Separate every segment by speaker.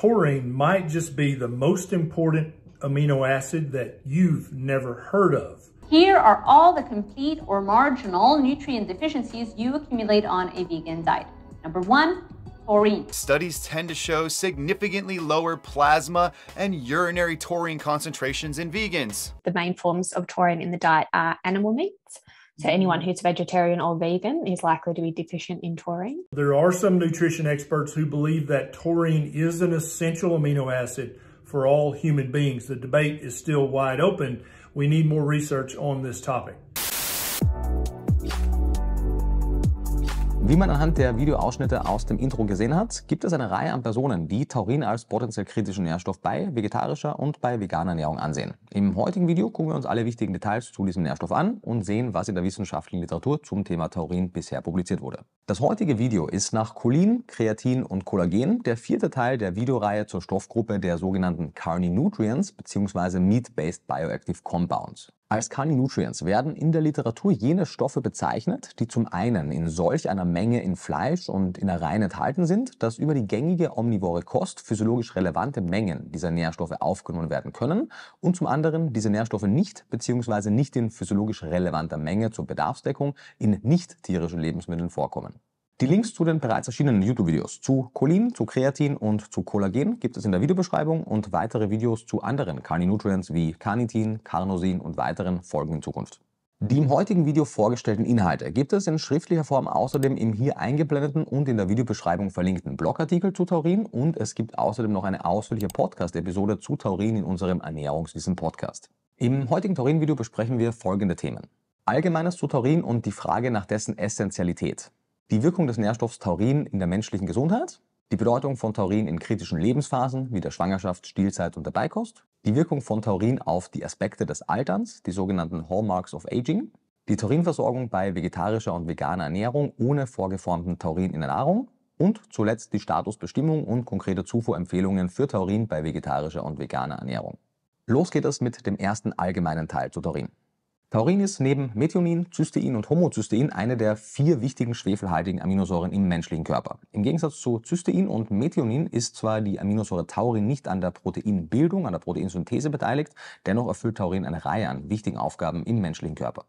Speaker 1: taurine might just be the most important amino acid that you've never heard of. Here are all the complete or marginal nutrient deficiencies you accumulate on a vegan diet. Number one, taurine. Studies tend to show significantly lower plasma and urinary taurine concentrations in vegans. The main forms of taurine in the diet are animal meats, so anyone who's vegetarian or vegan is likely to be deficient in taurine. There are some nutrition experts who believe that taurine is an essential amino acid for all human beings. The debate is still wide open. We need more research on this topic. Wie man anhand der Videoausschnitte aus dem Intro gesehen hat, gibt es eine Reihe an Personen, die Taurin als potenziell kritischen Nährstoff bei vegetarischer und bei veganer Ernährung ansehen. Im heutigen Video gucken wir uns alle wichtigen Details zu diesem Nährstoff an und sehen, was in der wissenschaftlichen Literatur zum Thema Taurin bisher publiziert wurde. Das heutige Video ist nach Cholin, Kreatin und Kollagen der vierte Teil der Videoreihe zur Stoffgruppe der sogenannten Carninutrients bzw. Meat-Based Bioactive Compounds. Als Carni-Nutrients werden in der Literatur jene Stoffe bezeichnet, die zum einen in solch einer Menge in Fleisch und in der Reihen enthalten sind, dass über die gängige omnivore Kost physiologisch relevante Mengen dieser Nährstoffe aufgenommen werden können und zum anderen diese Nährstoffe nicht bzw. nicht in physiologisch relevanter Menge zur Bedarfsdeckung in nicht tierischen Lebensmitteln vorkommen. Die Links zu den bereits erschienenen YouTube-Videos zu Cholin, zu Kreatin und zu Kollagen gibt es in der Videobeschreibung und weitere Videos zu anderen Carni-Nutrients wie Carnitin, Carnosin und weiteren folgen in Zukunft. Die im heutigen Video vorgestellten Inhalte gibt es in schriftlicher Form außerdem im hier eingeblendeten und in der Videobeschreibung verlinkten Blogartikel zu Taurin und es gibt außerdem noch eine ausführliche Podcast-Episode zu Taurin in unserem Ernährungswissen-Podcast. Im heutigen Taurin-Video besprechen wir folgende Themen. Allgemeines zu Taurin und die Frage nach dessen Essentialität die Wirkung des Nährstoffs Taurin in der menschlichen Gesundheit, die Bedeutung von Taurin in kritischen Lebensphasen wie der Schwangerschaft, Stillzeit und der Beikost, die Wirkung von Taurin auf die Aspekte des Alterns, die sogenannten Hallmarks of Aging, die Taurinversorgung bei vegetarischer und veganer Ernährung ohne vorgeformten Taurin in der Nahrung und zuletzt die Statusbestimmung und konkrete Zufuhrempfehlungen für Taurin bei vegetarischer und veganer Ernährung. Los geht es mit dem ersten allgemeinen Teil zu Taurin. Taurin ist neben Methionin, Cystein und Homozystein eine der vier wichtigen schwefelhaltigen Aminosäuren im menschlichen Körper. Im Gegensatz zu Cystein und Methionin ist zwar die Aminosäure Taurin nicht an der Proteinbildung, an der Proteinsynthese beteiligt, dennoch erfüllt Taurin eine Reihe an wichtigen Aufgaben im menschlichen Körper.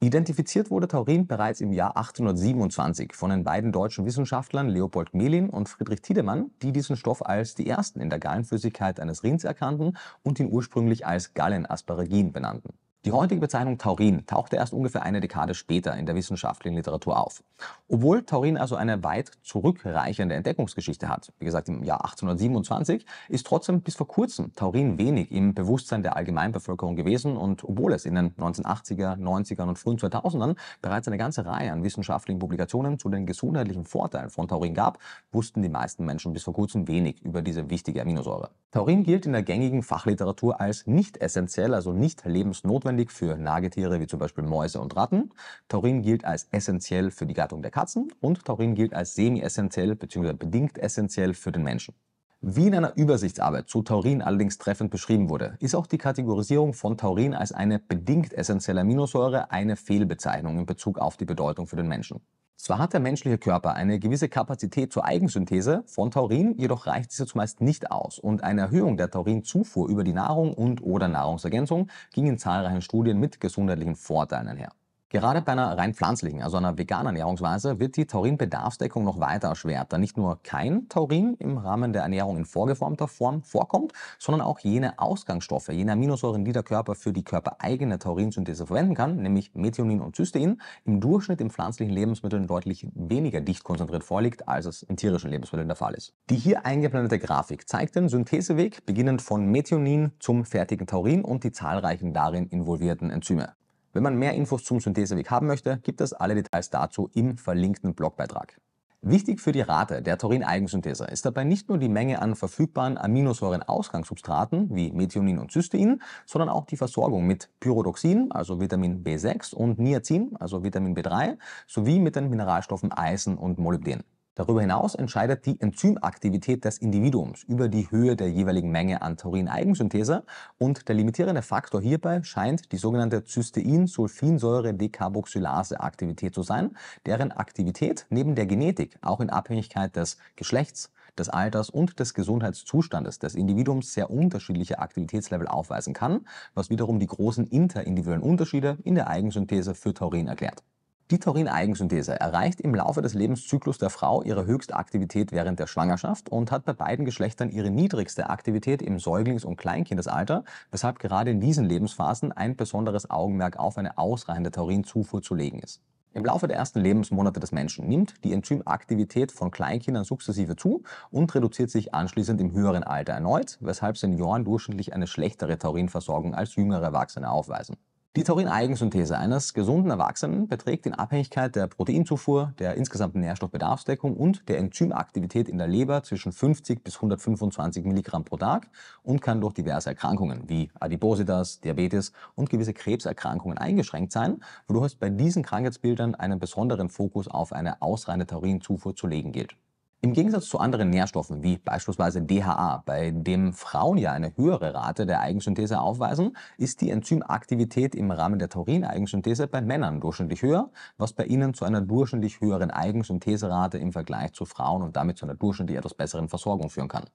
Speaker 1: Identifiziert wurde Taurin bereits im Jahr 1827 von den beiden deutschen Wissenschaftlern Leopold Melin und Friedrich Tiedemann, die diesen Stoff als die ersten in der Gallenflüssigkeit eines Rinds erkannten und ihn ursprünglich als Gallenasparagin benannten. Die heutige Bezeichnung Taurin tauchte erst ungefähr eine Dekade später in der wissenschaftlichen Literatur auf. Obwohl Taurin also eine weit zurückreichende Entdeckungsgeschichte hat, wie gesagt im Jahr 1827, ist trotzdem bis vor kurzem Taurin wenig im Bewusstsein der Allgemeinbevölkerung gewesen und obwohl es in den 1980er, 90ern und frühen 2000ern bereits eine ganze Reihe an wissenschaftlichen Publikationen zu den gesundheitlichen Vorteilen von Taurin gab, wussten die meisten Menschen bis vor kurzem wenig über diese wichtige Aminosäure. Taurin gilt in der gängigen Fachliteratur als nicht essentiell, also nicht lebensnotwendig notwendig für Nagetiere wie zum Beispiel Mäuse und Ratten. Taurin gilt als essentiell für die Gattung der Katzen und Taurin gilt als semi-essentiell bzw. bedingt essentiell für den Menschen. Wie in einer Übersichtsarbeit zu Taurin allerdings treffend beschrieben wurde, ist auch die Kategorisierung von Taurin als eine bedingt essentielle Aminosäure eine Fehlbezeichnung in Bezug auf die Bedeutung für den Menschen. Zwar hat der menschliche Körper eine gewisse Kapazität zur Eigensynthese von Taurin, jedoch reicht diese zumeist nicht aus und eine Erhöhung der Taurinzufuhr über die Nahrung und oder Nahrungsergänzung ging in zahlreichen Studien mit gesundheitlichen Vorteilen einher. Gerade bei einer rein pflanzlichen, also einer veganen Ernährungsweise, wird die Taurinbedarfsdeckung noch weiter erschwert, da nicht nur kein Taurin im Rahmen der Ernährung in vorgeformter Form vorkommt, sondern auch jene Ausgangsstoffe, jene Aminosäuren, die der Körper für die körpereigene Taurinsynthese verwenden kann, nämlich Methionin und Cystein, im Durchschnitt in pflanzlichen Lebensmitteln deutlich weniger dicht konzentriert vorliegt, als es in tierischen Lebensmitteln der Fall ist. Die hier eingeblendete Grafik zeigt den Syntheseweg, beginnend von Methionin zum fertigen Taurin und die zahlreichen darin involvierten Enzyme. Wenn man mehr Infos zum Syntheseweg haben möchte, gibt es alle Details dazu im verlinkten Blogbeitrag. Wichtig für die Rate der Taurin-Eigensynthese ist dabei nicht nur die Menge an verfügbaren Aminosäuren-Ausgangssubstraten wie Methionin und Cystein, sondern auch die Versorgung mit Pyrodoxin, also Vitamin B6 und Niacin, also Vitamin B3, sowie mit den Mineralstoffen Eisen und Molybden. Darüber hinaus entscheidet die Enzymaktivität des Individuums über die Höhe der jeweiligen Menge an Taurin-Eigensynthese und der limitierende Faktor hierbei scheint die sogenannte Cystein-Sulfinsäure-Decarboxylase-Aktivität zu sein, deren Aktivität neben der Genetik auch in Abhängigkeit des Geschlechts, des Alters und des Gesundheitszustandes des Individuums sehr unterschiedliche Aktivitätslevel aufweisen kann, was wiederum die großen interindividuellen Unterschiede in der Eigensynthese für Taurin erklärt. Die Taurineigensynthese erreicht im Laufe des Lebenszyklus der Frau ihre höchste Aktivität während der Schwangerschaft und hat bei beiden Geschlechtern ihre niedrigste Aktivität im Säuglings- und Kleinkindesalter, weshalb gerade in diesen Lebensphasen ein besonderes Augenmerk auf eine ausreichende Taurinzufuhr zu legen ist. Im Laufe der ersten Lebensmonate des Menschen nimmt die Enzymaktivität von Kleinkindern sukzessive zu und reduziert sich anschließend im höheren Alter erneut, weshalb Senioren durchschnittlich eine schlechtere Taurinversorgung als jüngere Erwachsene aufweisen. Die Taurin-Eigensynthese eines gesunden Erwachsenen beträgt in Abhängigkeit der Proteinzufuhr, der insgesamten Nährstoffbedarfsdeckung und der Enzymaktivität in der Leber zwischen 50 bis 125 Milligramm pro Tag und kann durch diverse Erkrankungen wie Adipositas, Diabetes und gewisse Krebserkrankungen eingeschränkt sein, wodurch es bei diesen Krankheitsbildern einen besonderen Fokus auf eine ausreine Taurinzufuhr zu legen gilt. Im Gegensatz zu anderen Nährstoffen wie beispielsweise DHA, bei dem Frauen ja eine höhere Rate der Eigensynthese aufweisen, ist die Enzymaktivität im Rahmen der Taurin-Eigensynthese bei Männern durchschnittlich höher, was bei ihnen zu einer durchschnittlich höheren Eigensyntheserate im Vergleich zu Frauen und damit zu einer durchschnittlich etwas besseren Versorgung führen kann.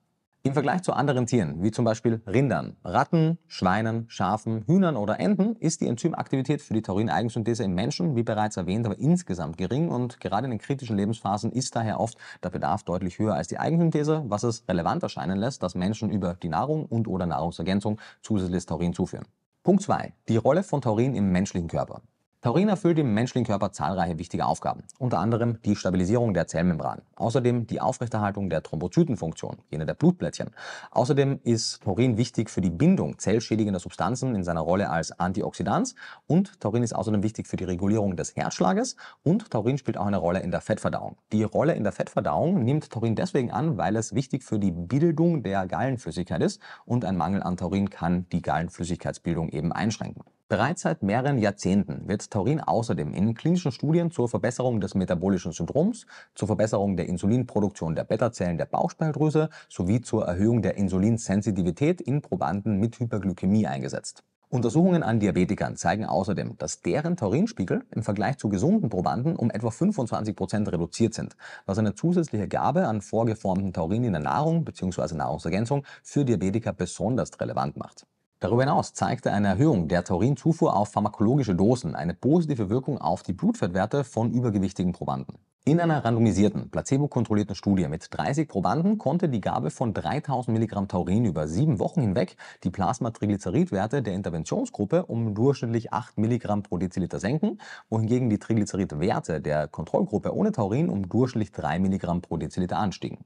Speaker 1: Im Vergleich zu anderen Tieren, wie zum Beispiel Rindern, Ratten, Schweinen, Schafen, Hühnern oder Enten, ist die Enzymaktivität für die Taurineigensynthese im Menschen, wie bereits erwähnt, aber insgesamt gering und gerade in den kritischen Lebensphasen ist daher oft der Bedarf deutlich höher als die Eigensynthese, was es relevant erscheinen lässt, dass Menschen über die Nahrung und oder Nahrungsergänzung zusätzliches Taurin zuführen. Punkt 2. Die Rolle von Taurin im menschlichen Körper. Taurin erfüllt im menschlichen Körper zahlreiche wichtige Aufgaben, unter anderem die Stabilisierung der Zellmembran, außerdem die Aufrechterhaltung der Thrombozytenfunktion, jene der Blutblättchen. Außerdem ist Taurin wichtig für die Bindung zellschädigender Substanzen in seiner Rolle als Antioxidanz und Taurin ist außerdem wichtig für die Regulierung des Herzschlages und Taurin spielt auch eine Rolle in der Fettverdauung. Die Rolle in der Fettverdauung nimmt Taurin deswegen an, weil es wichtig für die Bildung der Gallenflüssigkeit ist und ein Mangel an Taurin kann die Gallenflüssigkeitsbildung eben einschränken. Bereits seit mehreren Jahrzehnten wird Taurin außerdem in klinischen Studien zur Verbesserung des metabolischen Syndroms, zur Verbesserung der Insulinproduktion der Beta-Zellen der Bauchspeicheldrüse sowie zur Erhöhung der Insulinsensitivität in Probanden mit Hyperglykämie eingesetzt. Untersuchungen an Diabetikern zeigen außerdem, dass deren Taurinspiegel im Vergleich zu gesunden Probanden um etwa 25% Prozent reduziert sind, was eine zusätzliche Gabe an vorgeformten Taurin in der Nahrung bzw. Nahrungsergänzung für Diabetiker besonders relevant macht. Darüber hinaus zeigte eine Erhöhung der Taurinzufuhr auf pharmakologische Dosen eine positive Wirkung auf die Blutfettwerte von übergewichtigen Probanden. In einer randomisierten, placebo-kontrollierten Studie mit 30 Probanden konnte die Gabe von 3000 mg Taurin über sieben Wochen hinweg die Plasmatriglyceridwerte der Interventionsgruppe um durchschnittlich 8 mg pro Deziliter senken, wohingegen die Triglyceridwerte der Kontrollgruppe ohne Taurin um durchschnittlich 3 mg pro Deziliter anstiegen.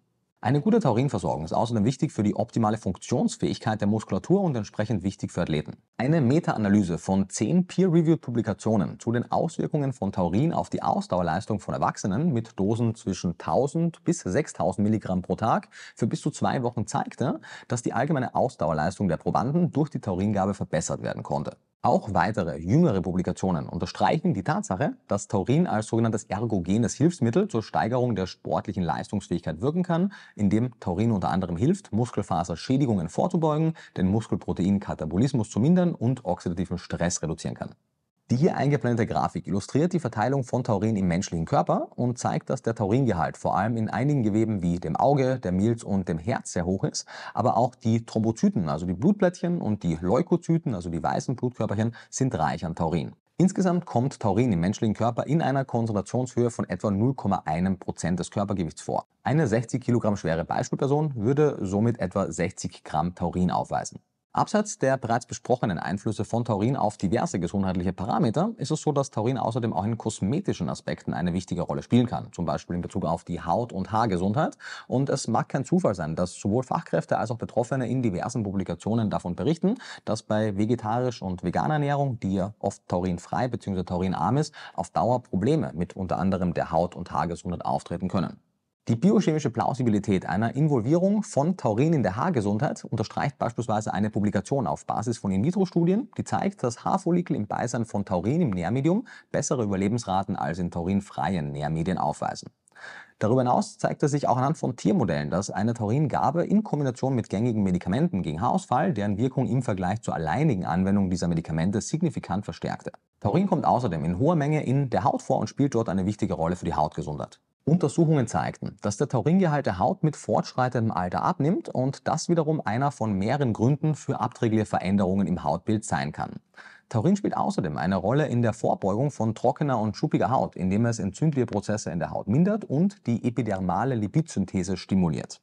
Speaker 1: Eine gute Taurinversorgung ist außerdem wichtig für die optimale Funktionsfähigkeit der Muskulatur und entsprechend wichtig für Athleten. Eine Meta-Analyse von zehn peer-reviewed Publikationen zu den Auswirkungen von Taurin auf die Ausdauerleistung von Erwachsenen mit Dosen zwischen 1000 bis 6000 Milligramm pro Tag für bis zu zwei Wochen zeigte, dass die allgemeine Ausdauerleistung der Probanden durch die Tauringabe verbessert werden konnte. Auch weitere jüngere Publikationen unterstreichen die Tatsache, dass Taurin als sogenanntes ergogenes Hilfsmittel zur Steigerung der sportlichen Leistungsfähigkeit wirken kann, indem Taurin unter anderem hilft, Muskelfaserschädigungen vorzubeugen, den Muskelproteinkatabolismus zu mindern und oxidativen Stress reduzieren kann. Die hier eingeblendete Grafik illustriert die Verteilung von Taurin im menschlichen Körper und zeigt, dass der Tauringehalt vor allem in einigen Geweben wie dem Auge, der Milz und dem Herz sehr hoch ist, aber auch die Thrombozyten, also die Blutplättchen und die Leukozyten, also die weißen Blutkörperchen, sind reich an Taurin. Insgesamt kommt Taurin im menschlichen Körper in einer Konzentrationshöhe von etwa 0,1% des Körpergewichts vor. Eine 60 Kilogramm schwere Beispielperson würde somit etwa 60 Gramm Taurin aufweisen. Abseits der bereits besprochenen Einflüsse von Taurin auf diverse gesundheitliche Parameter ist es so, dass Taurin außerdem auch in kosmetischen Aspekten eine wichtige Rolle spielen kann, zum Beispiel in Bezug auf die Haut- und Haargesundheit. Und es mag kein Zufall sein, dass sowohl Fachkräfte als auch Betroffene in diversen Publikationen davon berichten, dass bei vegetarisch und veganer Ernährung, die ja oft taurinfrei bzw. taurinarm ist, auf Dauer Probleme mit unter anderem der Haut- und Haargesundheit auftreten können. Die biochemische Plausibilität einer Involvierung von Taurin in der Haargesundheit unterstreicht beispielsweise eine Publikation auf Basis von In-vitro-Studien, die zeigt, dass Haarfollikel im Beisein von Taurin im Nährmedium bessere Überlebensraten als in taurinfreien Nährmedien aufweisen. Darüber hinaus zeigt es sich auch anhand von Tiermodellen, dass eine Tauringabe in Kombination mit gängigen Medikamenten gegen Haarausfall deren Wirkung im Vergleich zur alleinigen Anwendung dieser Medikamente signifikant verstärkte. Taurin kommt außerdem in hoher Menge in der Haut vor und spielt dort eine wichtige Rolle für die Hautgesundheit. Untersuchungen zeigten, dass der Tauringehalt der Haut mit fortschreitendem Alter abnimmt und das wiederum einer von mehreren Gründen für abträgliche Veränderungen im Hautbild sein kann. Taurin spielt außerdem eine Rolle in der Vorbeugung von trockener und schuppiger Haut, indem es entzündliche Prozesse in der Haut mindert und die epidermale Lipidsynthese stimuliert.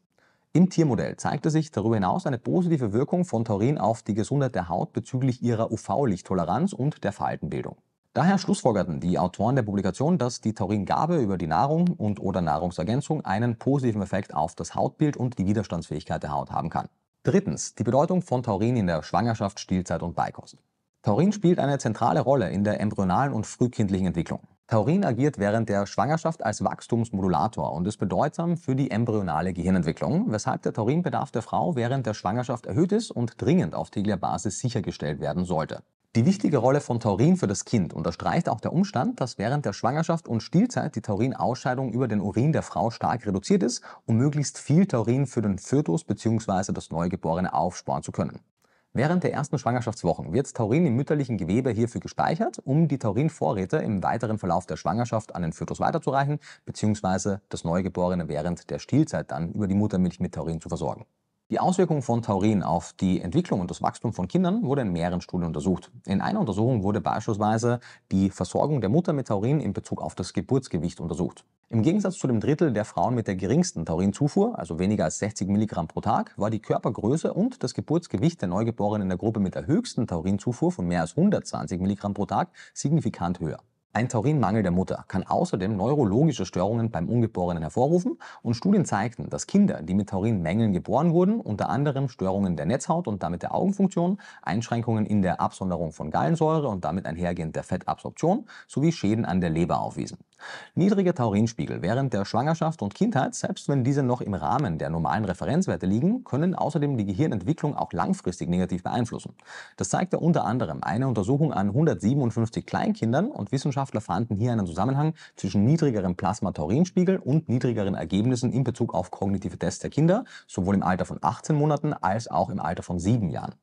Speaker 1: Im Tiermodell zeigte sich darüber hinaus eine positive Wirkung von Taurin auf die Gesundheit der Haut bezüglich ihrer UV-Lichttoleranz und der Faltenbildung. Daher schlussfolgerten die Autoren der Publikation, dass die Tauringabe über die Nahrung und oder Nahrungsergänzung einen positiven Effekt auf das Hautbild und die Widerstandsfähigkeit der Haut haben kann. Drittens, die Bedeutung von Taurin in der Schwangerschaft, Stillzeit und Beikost. Taurin spielt eine zentrale Rolle in der embryonalen und frühkindlichen Entwicklung. Taurin agiert während der Schwangerschaft als Wachstumsmodulator und ist bedeutsam für die embryonale Gehirnentwicklung, weshalb der Taurinbedarf der Frau während der Schwangerschaft erhöht ist und dringend auf täglicher Basis sichergestellt werden sollte. Die wichtige Rolle von Taurin für das Kind unterstreicht auch der Umstand, dass während der Schwangerschaft und Stillzeit die Taurinausscheidung über den Urin der Frau stark reduziert ist, um möglichst viel Taurin für den Fötus bzw. das Neugeborene aufsparen zu können. Während der ersten Schwangerschaftswochen wird Taurin im mütterlichen Gewebe hierfür gespeichert, um die Taurinvorräte im weiteren Verlauf der Schwangerschaft an den Fötus weiterzureichen bzw. das Neugeborene während der Stillzeit dann über die Muttermilch mit Taurin zu versorgen. Die Auswirkung von Taurin auf die Entwicklung und das Wachstum von Kindern wurde in mehreren Studien untersucht. In einer Untersuchung wurde beispielsweise die Versorgung der Mutter mit Taurin in Bezug auf das Geburtsgewicht untersucht. Im Gegensatz zu dem Drittel der Frauen mit der geringsten Taurinzufuhr, also weniger als 60 Milligramm pro Tag, war die Körpergröße und das Geburtsgewicht der Neugeborenen in der Gruppe mit der höchsten Taurinzufuhr von mehr als 120 Milligramm pro Tag signifikant höher. Ein Taurinmangel der Mutter kann außerdem neurologische Störungen beim Ungeborenen hervorrufen und Studien zeigten, dass Kinder, die mit Taurinmängeln geboren wurden, unter anderem Störungen der Netzhaut und damit der Augenfunktion, Einschränkungen in der Absonderung von Gallensäure und damit einhergehend der Fettabsorption sowie Schäden an der Leber aufwiesen. Niedrige Taurinspiegel während der Schwangerschaft und Kindheit, selbst wenn diese noch im Rahmen der normalen Referenzwerte liegen, können außerdem die Gehirnentwicklung auch langfristig negativ beeinflussen. Das zeigte unter anderem eine Untersuchung an 157 Kleinkindern und Wissenschaftler fanden hier einen Zusammenhang zwischen niedrigerem Plasma-Taurinspiegel und niedrigeren Ergebnissen in Bezug auf kognitive Tests der Kinder, sowohl im Alter von 18 Monaten als auch im Alter von 7 Jahren.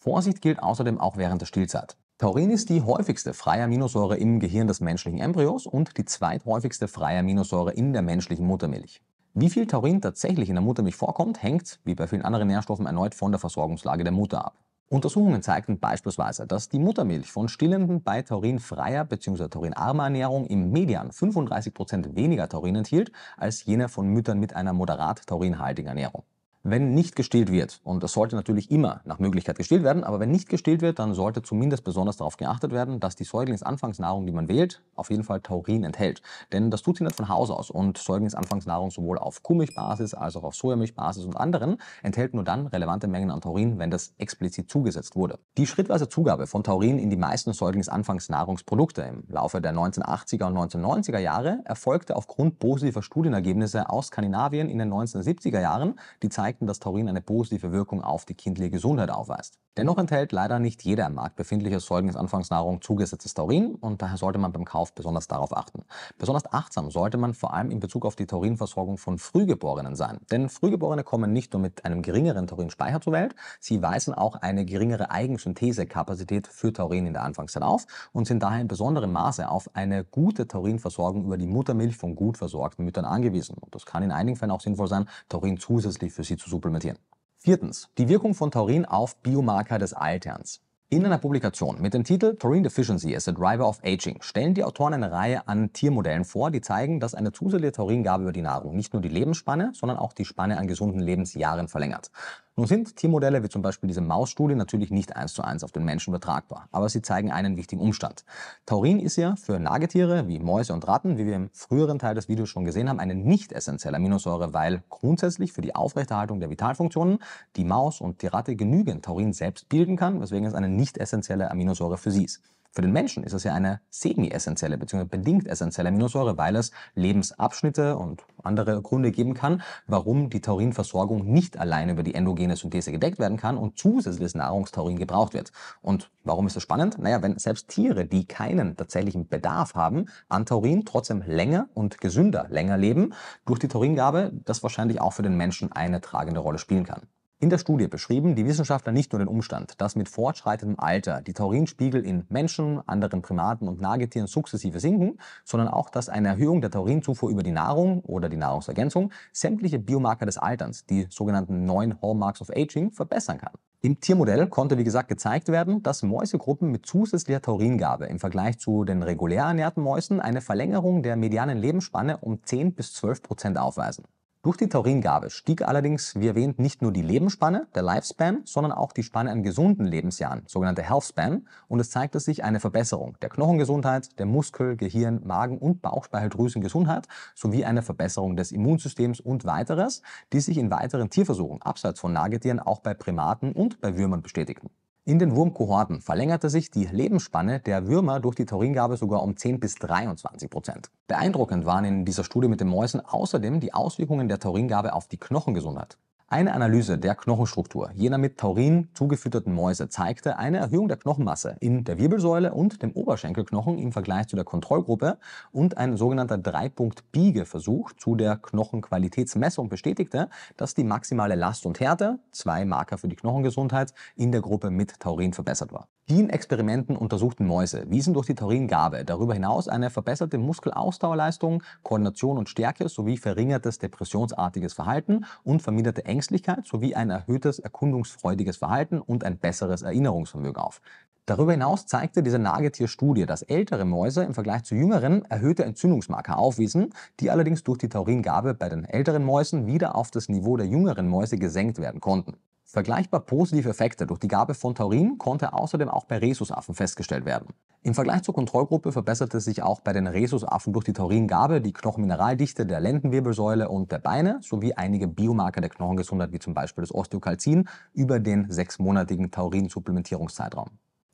Speaker 1: Vorsicht gilt außerdem auch während der Stillzeit. Taurin ist die häufigste freie Aminosäure im Gehirn des menschlichen Embryos und die zweithäufigste freie Aminosäure in der menschlichen Muttermilch. Wie viel Taurin tatsächlich in der Muttermilch vorkommt, hängt, wie bei vielen anderen Nährstoffen, erneut von der Versorgungslage der Mutter ab. Untersuchungen zeigten beispielsweise, dass die Muttermilch von Stillenden bei taurinfreier bzw. taurinarmer Ernährung im Median 35% Prozent weniger Taurin enthielt als jene von Müttern mit einer moderat taurinhaltigen Ernährung. Wenn nicht gestillt wird, und das sollte natürlich immer nach Möglichkeit gestillt werden, aber wenn nicht gestillt wird, dann sollte zumindest besonders darauf geachtet werden, dass die Säuglingsanfangsnahrung, die man wählt, auf jeden Fall Taurin enthält. Denn das tut sie nicht von Haus aus und Säuglingsanfangsnahrung sowohl auf Kuhmilchbasis als auch auf Sojamilchbasis und anderen enthält nur dann relevante Mengen an Taurin, wenn das explizit zugesetzt wurde. Die schrittweise Zugabe von Taurin in die meisten Säuglingsanfangsnahrungsprodukte im Laufe der 1980er und 1990er Jahre erfolgte aufgrund positiver Studienergebnisse aus Skandinavien in den 1970er Jahren, die zeigen, zeigten, dass Taurin eine positive Wirkung auf die kindliche Gesundheit aufweist. Dennoch enthält leider nicht jeder im Markt befindliche Säuglingsanfangsnahrung zugesetztes Taurin und daher sollte man beim Kauf besonders darauf achten. Besonders achtsam sollte man vor allem in Bezug auf die Taurinversorgung von Frühgeborenen sein, denn Frühgeborene kommen nicht nur mit einem geringeren Taurinspeicher zur Welt, sie weisen auch eine geringere Eigensynthesekapazität für Taurin in der Anfangszeit auf und sind daher in besonderem Maße auf eine gute Taurinversorgung über die Muttermilch von gut versorgten Müttern angewiesen. Und das kann in einigen Fällen auch sinnvoll sein, Taurin zusätzlich für sie zu supplementieren. Viertens, die Wirkung von Taurin auf Biomarker des Alterns. In einer Publikation mit dem Titel Taurine Deficiency as a Driver of Aging stellen die Autoren eine Reihe an Tiermodellen vor, die zeigen, dass eine zusätzliche Tauringabe über die Nahrung nicht nur die Lebensspanne, sondern auch die Spanne an gesunden Lebensjahren verlängert. Nun sind Tiermodelle wie zum Beispiel diese Mausstudie natürlich nicht eins zu eins auf den Menschen übertragbar, aber sie zeigen einen wichtigen Umstand. Taurin ist ja für Nagetiere wie Mäuse und Ratten, wie wir im früheren Teil des Videos schon gesehen haben, eine nicht essentielle Aminosäure, weil grundsätzlich für die Aufrechterhaltung der Vitalfunktionen die Maus und die Ratte genügend Taurin selbst bilden kann, weswegen es eine nicht essentielle Aminosäure für sie ist. Für den Menschen ist es ja eine semi-essentielle bzw. bedingt essentielle Aminosäure, weil es Lebensabschnitte und andere Gründe geben kann, warum die Taurinversorgung nicht allein über die endogene Synthese gedeckt werden kann und zusätzliches Nahrungstaurin gebraucht wird. Und warum ist das spannend? Naja, wenn selbst Tiere, die keinen tatsächlichen Bedarf haben an Taurin, trotzdem länger und gesünder länger leben, durch die Tauringabe das wahrscheinlich auch für den Menschen eine tragende Rolle spielen kann. In der Studie beschrieben die Wissenschaftler nicht nur den Umstand, dass mit fortschreitendem Alter die Taurinspiegel in Menschen, anderen Primaten und Nagetieren sukzessive sinken, sondern auch, dass eine Erhöhung der Taurinzufuhr über die Nahrung oder die Nahrungsergänzung sämtliche Biomarker des Alterns, die sogenannten neuen Hallmarks of Aging, verbessern kann. Im Tiermodell konnte wie gesagt gezeigt werden, dass Mäusegruppen mit zusätzlicher Tauringabe im Vergleich zu den regulär ernährten Mäusen eine Verlängerung der medianen Lebensspanne um 10 bis 12 Prozent aufweisen. Durch die Tauringabe stieg allerdings, wie erwähnt, nicht nur die Lebensspanne, der Lifespan, sondern auch die Spanne an gesunden Lebensjahren, sogenannte Healthspan, und es zeigte sich eine Verbesserung der Knochengesundheit, der Muskel-, Gehirn-, Magen- und Bauchspeicheldrüsengesundheit sowie eine Verbesserung des Immunsystems und weiteres, die sich in weiteren Tierversuchen abseits von Nagetieren auch bei Primaten und bei Würmern bestätigten. In den Wurmkohorten verlängerte sich die Lebensspanne der Würmer durch die Tauringabe sogar um 10 bis 23 Prozent. Beeindruckend waren in dieser Studie mit den Mäusen außerdem die Auswirkungen der Tauringabe auf die Knochengesundheit. Eine Analyse der Knochenstruktur jener mit Taurin zugefütterten Mäuse zeigte eine Erhöhung der Knochenmasse in der Wirbelsäule und dem Oberschenkelknochen im Vergleich zu der Kontrollgruppe und ein sogenannter dreipunkt biege versuch zu der Knochenqualitätsmessung bestätigte, dass die maximale Last und Härte, zwei Marker für die Knochengesundheit, in der Gruppe mit Taurin verbessert war. Die in Experimenten untersuchten Mäuse wiesen durch die Tauringabe darüber hinaus eine verbesserte Muskelausdauerleistung, Koordination und Stärke sowie verringertes depressionsartiges Verhalten und verminderte Ängstlichkeit sowie ein erhöhtes erkundungsfreudiges Verhalten und ein besseres Erinnerungsvermögen auf. Darüber hinaus zeigte diese Nagetierstudie, dass ältere Mäuse im Vergleich zu jüngeren erhöhte Entzündungsmarker aufwiesen, die allerdings durch die Tauringabe bei den älteren Mäusen wieder auf das Niveau der jüngeren Mäuse gesenkt werden konnten. Vergleichbar positive Effekte durch die Gabe von Taurin konnte außerdem auch bei Rhesusaffen festgestellt werden. Im Vergleich zur Kontrollgruppe verbesserte sich auch bei den Rhesusaffen durch die Tauringabe die Knochenmineraldichte der Lendenwirbelsäule und der Beine sowie einige Biomarker der Knochengesundheit wie zum Beispiel das Osteokalzin über den sechsmonatigen Taurin-Supplementierungszeitraum.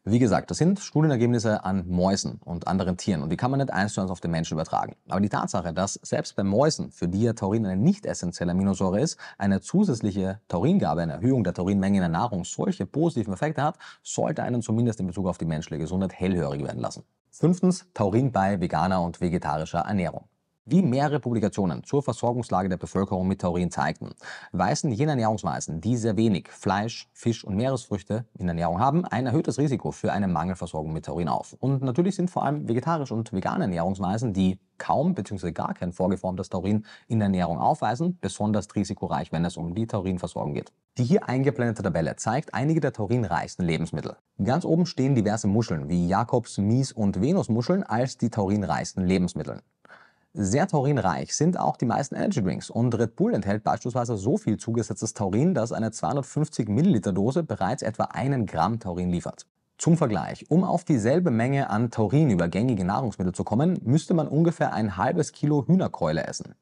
Speaker 1: Wie gesagt, das sind Studienergebnisse an Mäusen und anderen Tieren und die kann man nicht eins zu eins auf den Menschen übertragen. Aber die Tatsache, dass selbst bei Mäusen, für die ja Taurin eine nicht essentielle Aminosäure ist, eine zusätzliche Tauringabe, eine Erhöhung der Taurinmenge in der Nahrung solche positiven Effekte hat, sollte einen zumindest in Bezug auf die menschliche Gesundheit hellhörig werden lassen. Fünftens, Taurin bei veganer und vegetarischer Ernährung. Wie mehrere Publikationen zur Versorgungslage der Bevölkerung mit Taurin zeigten, weisen jene Ernährungsweisen, die sehr wenig Fleisch, Fisch und Meeresfrüchte in Ernährung haben, ein erhöhtes Risiko für eine Mangelversorgung mit Taurin auf. Und natürlich sind vor allem vegetarisch und vegane Ernährungsweisen, die kaum bzw. gar kein vorgeformtes Taurin in der Ernährung aufweisen, besonders risikoreich, wenn es um die Taurinversorgung geht. Die hier eingeblendete Tabelle zeigt einige der taurinreichsten Lebensmittel. Ganz oben stehen diverse Muscheln wie Jakobs-, Mies- und Venusmuscheln als die taurinreichsten Lebensmittel. Sehr taurinreich sind auch die meisten Energydrinks und Red Bull enthält beispielsweise so viel zugesetztes Taurin, dass eine 250 Milliliter Dose bereits etwa einen Gramm Taurin liefert. Zum Vergleich, um auf dieselbe Menge an Taurin über gängige Nahrungsmittel zu kommen, müsste man ungefähr ein halbes Kilo Hühnerkeule essen.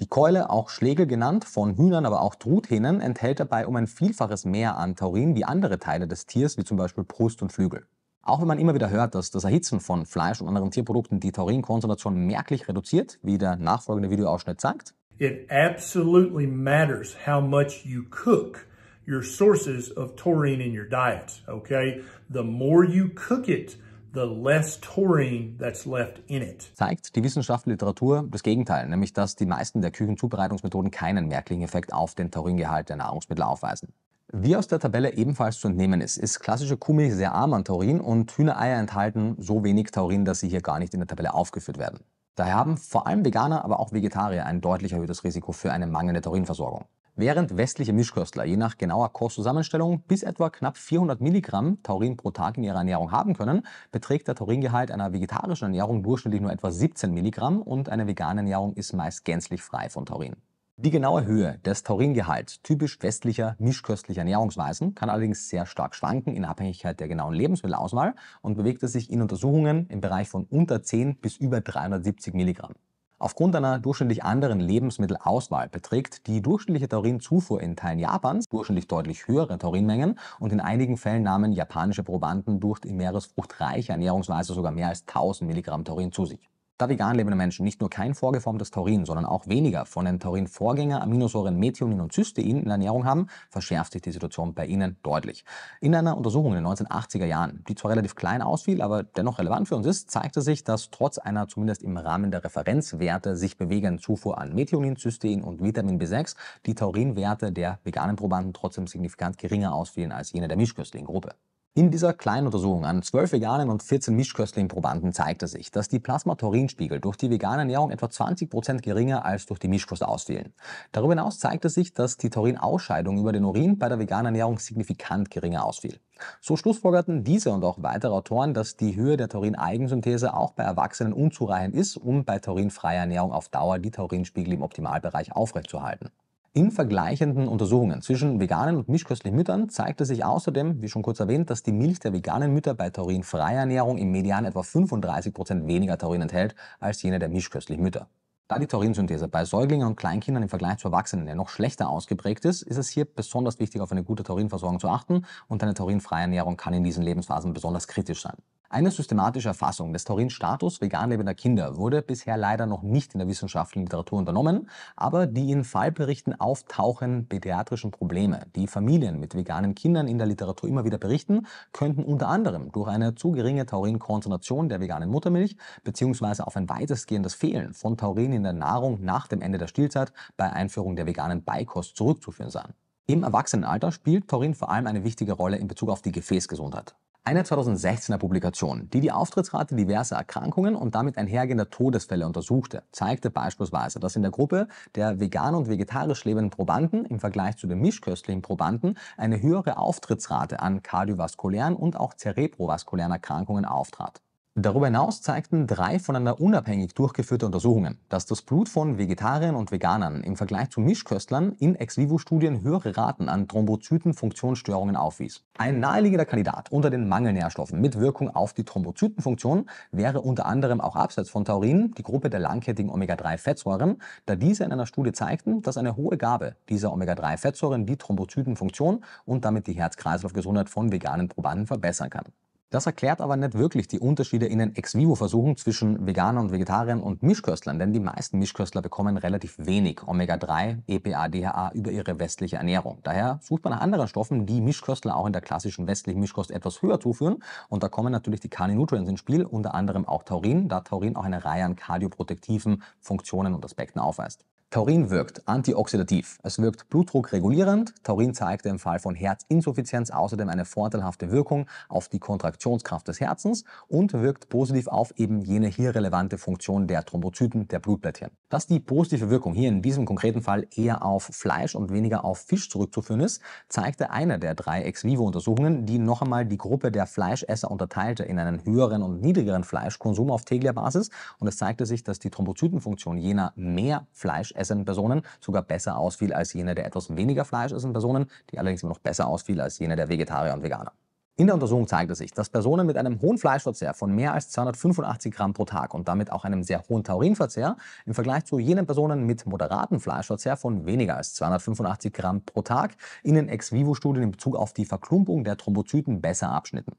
Speaker 1: Die Keule, auch Schlegel genannt, von Hühnern, aber auch Truthähnen, enthält dabei um ein Vielfaches mehr an Taurin wie andere Teile des Tiers, wie zum Beispiel Brust und Flügel. Auch wenn man immer wieder hört, dass das Erhitzen von Fleisch und anderen Tierprodukten die Taurinkonzentration merklich reduziert, wie der nachfolgende Videoausschnitt zeigt. It absolutely matters how much you cook your sources of taurine in your diet, okay? The more you cook it, the less taurine that's left in it. Zeigt die Literatur das Gegenteil, nämlich dass die meisten der Küchenzubereitungsmethoden keinen merklichen Effekt auf den Tauringehalt der Nahrungsmittel aufweisen. Wie aus der Tabelle ebenfalls zu entnehmen ist, ist klassische Kuhmilch sehr arm an Taurin und Hühnereier enthalten so wenig Taurin, dass sie hier gar nicht in der Tabelle aufgeführt werden. Daher haben vor allem Veganer, aber auch Vegetarier ein deutlich erhöhtes Risiko für eine mangelnde Taurinversorgung. Während westliche Mischköstler je nach genauer Kostzusammenstellung bis etwa knapp 400 Milligramm Taurin pro Tag in ihrer Ernährung haben können, beträgt der Tauringehalt einer vegetarischen Ernährung durchschnittlich nur etwa 17 Milligramm und eine vegane Ernährung ist meist gänzlich frei von Taurin. Die genaue Höhe des Tauringehalts typisch westlicher mischköstlicher Ernährungsweisen kann allerdings sehr stark schwanken in Abhängigkeit der genauen Lebensmittelauswahl und bewegt es sich in Untersuchungen im Bereich von unter 10 bis über 370 Milligramm. Aufgrund einer durchschnittlich anderen Lebensmittelauswahl beträgt die durchschnittliche Taurinzufuhr in Teilen Japans durchschnittlich deutlich höhere Taurinmengen und in einigen Fällen nahmen japanische Probanden durch die meeresfruchtreiche Ernährungsweise sogar mehr als 1000 Milligramm Taurin zu sich. Da vegan lebende Menschen nicht nur kein vorgeformtes Taurin, sondern auch weniger von den Taurin-Vorgänger Aminosäuren Methionin und Cystein in der Ernährung haben, verschärft sich die Situation bei ihnen deutlich. In einer Untersuchung in den 1980er Jahren, die zwar relativ klein ausfiel, aber dennoch relevant für uns ist, zeigte sich, dass trotz einer zumindest im Rahmen der Referenzwerte sich bewegenden Zufuhr an Methionin, Cystein und Vitamin B6 die Taurinwerte der veganen Probanden trotzdem signifikant geringer ausfielen als jene der mischköstlichen Gruppe. In dieser kleinen Untersuchung an 12 veganen und 14 mischköstlichen Probanden zeigte sich, dass die Plasmatorinspiegel durch die vegane Ernährung etwa 20% Prozent geringer als durch die Mischkost ausfielen. Darüber hinaus zeigte sich, dass die Taurinausscheidung über den Urin bei der veganen Ernährung signifikant geringer ausfiel. So schlussfolgerten diese und auch weitere Autoren, dass die Höhe der taurin auch bei Erwachsenen unzureichend ist, um bei taurinfreier Ernährung auf Dauer die Taurinspiegel im Optimalbereich aufrechtzuerhalten. In vergleichenden Untersuchungen zwischen veganen und mischköstlichen Müttern zeigte sich außerdem, wie schon kurz erwähnt, dass die Milch der veganen Mütter bei taurinfreier Ernährung im Median etwa 35% Prozent weniger Taurin enthält als jene der mischköstlichen Mütter. Da die Taurinsynthese bei Säuglingen und Kleinkindern im Vergleich zu Erwachsenen ja noch schlechter ausgeprägt ist, ist es hier besonders wichtig, auf eine gute Taurinversorgung zu achten und eine taurinfreie Ernährung kann in diesen Lebensphasen besonders kritisch sein. Eine systematische Erfassung des Taurinstatus vegan lebender Kinder wurde bisher leider noch nicht in der wissenschaftlichen Literatur unternommen, aber die in Fallberichten auftauchenden pädiatrischen Probleme, die Familien mit veganen Kindern in der Literatur immer wieder berichten, könnten unter anderem durch eine zu geringe Taurinkonzentration der veganen Muttermilch bzw. auf ein weitestgehendes Fehlen von Taurin in der Nahrung nach dem Ende der Stillzeit bei Einführung der veganen Beikost zurückzuführen sein. Im Erwachsenenalter spielt Taurin vor allem eine wichtige Rolle in Bezug auf die Gefäßgesundheit einer 2016er Publikation, die die Auftrittsrate diverser Erkrankungen und damit einhergehender Todesfälle untersuchte, zeigte beispielsweise, dass in der Gruppe der vegan und vegetarisch lebenden Probanden im Vergleich zu den mischköstlichen Probanden eine höhere Auftrittsrate an kardiovaskulären und auch zerebrovaskulären Erkrankungen auftrat. Darüber hinaus zeigten drei voneinander unabhängig durchgeführte Untersuchungen, dass das Blut von Vegetariern und Veganern im Vergleich zu Mischköstlern in Ex-vivo-Studien höhere Raten an Thrombozytenfunktionsstörungen aufwies. Ein naheliegender Kandidat unter den Mangelnährstoffen mit Wirkung auf die Thrombozytenfunktion wäre unter anderem auch abseits von Taurin die Gruppe der langkettigen Omega-3-Fettsäuren, da diese in einer Studie zeigten, dass eine hohe Gabe dieser Omega-3-Fettsäuren die Thrombozytenfunktion und damit die Herz-Kreislauf-Gesundheit von veganen Probanden verbessern kann. Das erklärt aber nicht wirklich die Unterschiede in den Ex-Vivo-Versuchen zwischen Veganern und Vegetariern und Mischköstlern, denn die meisten Mischköstler bekommen relativ wenig Omega-3, EPA, DHA über ihre westliche Ernährung. Daher sucht man nach anderen Stoffen, die Mischköstler auch in der klassischen westlichen Mischkost etwas höher zuführen. Und da kommen natürlich die Carninutrients ins Spiel, unter anderem auch Taurin, da Taurin auch eine Reihe an kardioprotektiven Funktionen und Aspekten aufweist. Taurin wirkt antioxidativ. Es wirkt blutdruckregulierend. Taurin zeigte im Fall von Herzinsuffizienz außerdem eine vorteilhafte Wirkung auf die Kontraktionskraft des Herzens und wirkt positiv auf eben jene hier relevante Funktion der Thrombozyten, der Blutblättchen. Dass die positive Wirkung hier in diesem konkreten Fall eher auf Fleisch und weniger auf Fisch zurückzuführen ist, zeigte eine der drei Ex-Vivo-Untersuchungen, die noch einmal die Gruppe der Fleischesser unterteilte in einen höheren und niedrigeren Fleischkonsum auf täglicher basis und es zeigte sich, dass die Thrombozytenfunktion jener mehr Fleischesser fleischessenden Personen sogar besser ausfiel als jene der etwas weniger fleischessenden Personen, die allerdings immer noch besser ausfiel als jene der Vegetarier und Veganer. In der Untersuchung zeigte sich, dass Personen mit einem hohen Fleischverzehr von mehr als 285 Gramm pro Tag und damit auch einem sehr hohen Taurinverzehr im Vergleich zu jenen Personen mit moderatem Fleischverzehr von weniger als 285 Gramm pro Tag in den Ex-vivo-Studien in Bezug auf die Verklumpung der Thrombozyten besser abschnitten.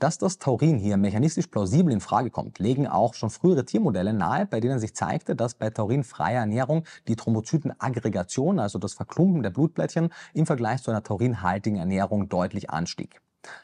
Speaker 1: Dass das Taurin hier mechanistisch plausibel in Frage kommt, legen auch schon frühere Tiermodelle nahe, bei denen sich zeigte, dass bei taurinfreier Ernährung die Thrombozytenaggregation, also das Verklumpen der Blutblättchen, im Vergleich zu einer taurinhaltigen Ernährung deutlich anstieg.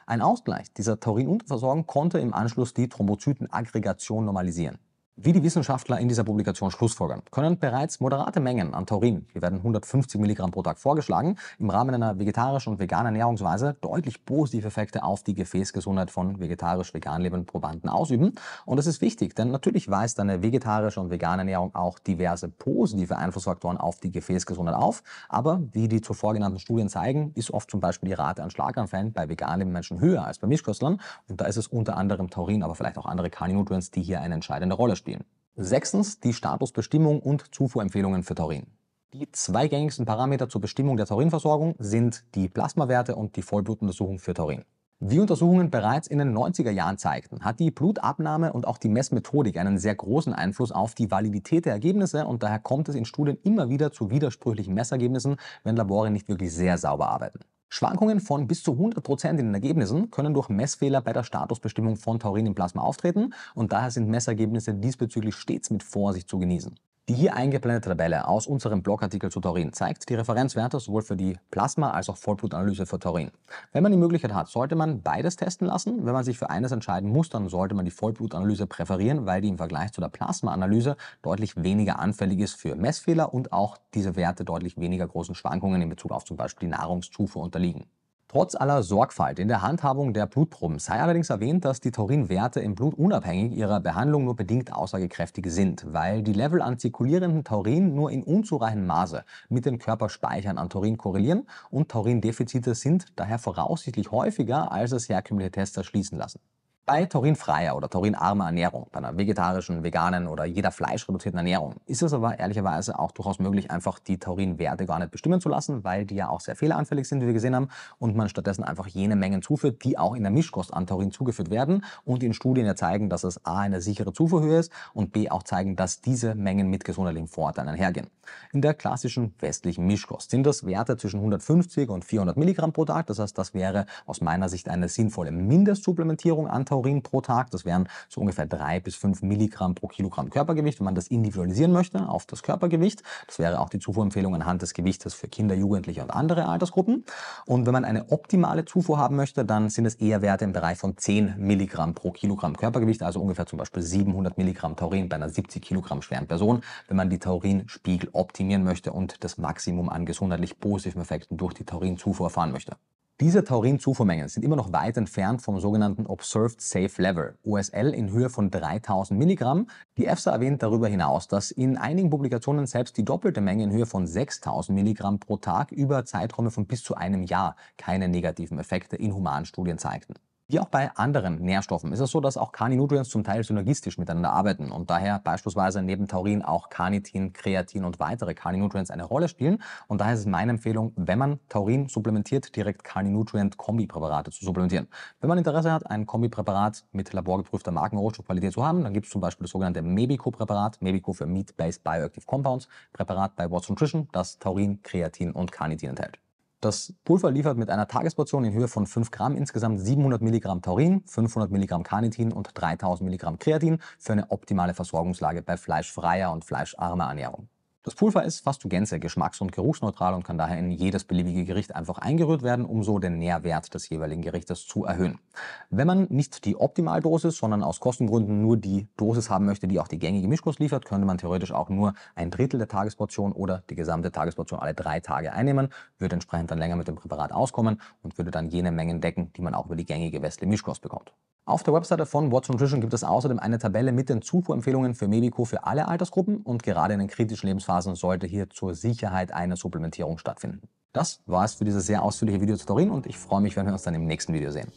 Speaker 1: Ein Ausgleich dieser Taurinunterversorgung konnte im Anschluss die Thrombozytenaggregation normalisieren. Wie die Wissenschaftler in dieser Publikation schlussfolgern, können bereits moderate Mengen an Taurin, hier werden 150 Milligramm pro Tag vorgeschlagen, im Rahmen einer vegetarischen und veganen Ernährungsweise deutlich positive Effekte auf die Gefäßgesundheit von vegetarisch-vegan lebenden Probanden ausüben. Und das ist wichtig, denn natürlich weist eine vegetarische und vegane Ernährung auch diverse positive Einflussfaktoren auf die Gefäßgesundheit auf. Aber wie die zuvor genannten Studien zeigen, ist oft zum Beispiel die Rate an Schlaganfällen bei vegan lebenden Menschen höher als bei Mischköstlern. Und da ist es unter anderem Taurin, aber vielleicht auch andere Carninotrans, die hier eine entscheidende Rolle spielen spielen. Sechstens die Statusbestimmung und Zufuhrempfehlungen für Taurin. Die zwei gängigsten Parameter zur Bestimmung der Taurinversorgung sind die Plasmawerte und die Vollblutuntersuchung für Taurin. Wie Untersuchungen bereits in den 90er Jahren zeigten, hat die Blutabnahme und auch die Messmethodik einen sehr großen Einfluss auf die Validität der Ergebnisse und daher kommt es in Studien immer wieder zu widersprüchlichen Messergebnissen, wenn Labore nicht wirklich sehr sauber arbeiten. Schwankungen von bis zu 100% in den Ergebnissen können durch Messfehler bei der Statusbestimmung von Taurin im Plasma auftreten und daher sind Messergebnisse diesbezüglich stets mit Vorsicht zu genießen. Die hier eingeblendete Tabelle aus unserem Blogartikel zu Taurin zeigt die Referenzwerte sowohl für die Plasma- als auch Vollblutanalyse für Taurin. Wenn man die Möglichkeit hat, sollte man beides testen lassen. Wenn man sich für eines entscheiden muss, dann sollte man die Vollblutanalyse präferieren, weil die im Vergleich zu der Plasma-Analyse deutlich weniger anfällig ist für Messfehler und auch diese Werte deutlich weniger großen Schwankungen in Bezug auf zum Beispiel die Nahrungszufuhr unterliegen. Trotz aller Sorgfalt in der Handhabung der Blutproben sei allerdings erwähnt, dass die Taurinwerte im Blut unabhängig ihrer Behandlung nur bedingt aussagekräftig sind, weil die Level an zirkulierenden Taurin nur in unzureichendem Maße mit den Körperspeichern an Taurin korrelieren und Taurindefizite sind daher voraussichtlich häufiger, als es herkömmliche Tests erschließen lassen bei taurinfreier oder taurinarmer Ernährung, bei einer vegetarischen, veganen oder jeder fleischreduzierten Ernährung, ist es aber ehrlicherweise auch durchaus möglich, einfach die Taurinwerte gar nicht bestimmen zu lassen, weil die ja auch sehr fehleranfällig sind, wie wir gesehen haben, und man stattdessen einfach jene Mengen zuführt, die auch in der Mischkost an Taurin zugeführt werden und in Studien ja zeigen, dass es a. eine sichere Zufuhrhöhe ist und b. auch zeigen, dass diese Mengen mit gesundheitlichen Vorteilen einhergehen. In der klassischen westlichen Mischkost sind das Werte zwischen 150 und 400 Milligramm pro Tag, das heißt, das wäre aus meiner Sicht eine sinnvolle Mindestsupplementierung an Taurin Kilokalorien pro Tag. Das wären so ungefähr drei bis fünf Milligramm pro Kilogramm Körpergewicht, wenn man das individualisieren möchte auf das Körpergewicht. Das wäre auch die Zufuhrempfehlung anhand des Gewichtes für Kinder, Jugendliche und andere Altersgruppen. Und wenn man eine optimale Zufuhr haben möchte, dann sind es eher Werte im Bereich von 10 Milligramm pro Kilogramm Körpergewicht, also ungefähr zum Beispiel 700 Milligramm Taurin bei einer 70 Kilogramm schweren Person, wenn man die Taurinspiegel optimieren möchte und das Maximum an gesundheitlich positiven Effekten durch die Taurinzufuhr erfahren möchte. Diese Taurin-Zufuhrmengen sind immer noch weit entfernt vom sogenannten Observed Safe Level, OSL in Höhe von 3000 Milligramm. Die EFSA erwähnt darüber hinaus, dass in einigen Publikationen selbst die doppelte Menge in Höhe von 6000 Milligramm pro Tag über Zeiträume von bis zu einem Jahr keine negativen Effekte in Humanstudien zeigten. Wie auch bei anderen Nährstoffen ist es so, dass auch Carninutrients zum Teil synergistisch miteinander arbeiten und daher beispielsweise neben Taurin auch Carnitin, Kreatin und weitere Carninutrients eine Rolle spielen. Und daher ist es meine Empfehlung, wenn man Taurin supplementiert, direkt Carninutrient-Kombipräparate zu supplementieren. Wenn man Interesse hat, ein Kombipräparat mit laborgeprüfter Markenrohstoffqualität zu haben, dann gibt es zum Beispiel das sogenannte Mebico-Präparat, Mebico für Meat-Based Bioactive Compounds, Präparat bei Watts Nutrition, das Taurin, Kreatin und Carnitin enthält. Das Pulver liefert mit einer Tagesportion in Höhe von 5 Gramm insgesamt 700 Milligramm Taurin, 500 Milligramm Carnitin und 3000 Milligramm Kreatin für eine optimale Versorgungslage bei fleischfreier und fleischarmer Ernährung. Das Pulver ist fast zu Gänze geschmacks- und geruchsneutral und kann daher in jedes beliebige Gericht einfach eingerührt werden, um so den Nährwert des jeweiligen Gerichtes zu erhöhen. Wenn man nicht die Optimaldosis, sondern aus Kostengründen nur die Dosis haben möchte, die auch die gängige Mischkost liefert, könnte man theoretisch auch nur ein Drittel der Tagesportion oder die gesamte Tagesportion alle drei Tage einnehmen, würde entsprechend dann länger mit dem Präparat auskommen und würde dann jene Mengen decken, die man auch über die gängige westliche Mischkost bekommt. Auf der Webseite von What's Nutrition gibt es außerdem eine Tabelle mit den Zufuhrempfehlungen für Mebico für alle Altersgruppen und gerade in den kritischen Lebensphasen sollte hier zur Sicherheit eine Supplementierung stattfinden. Das war es für dieses sehr ausführliche Video zu Taurin und ich freue mich, wenn wir uns dann im nächsten Video sehen.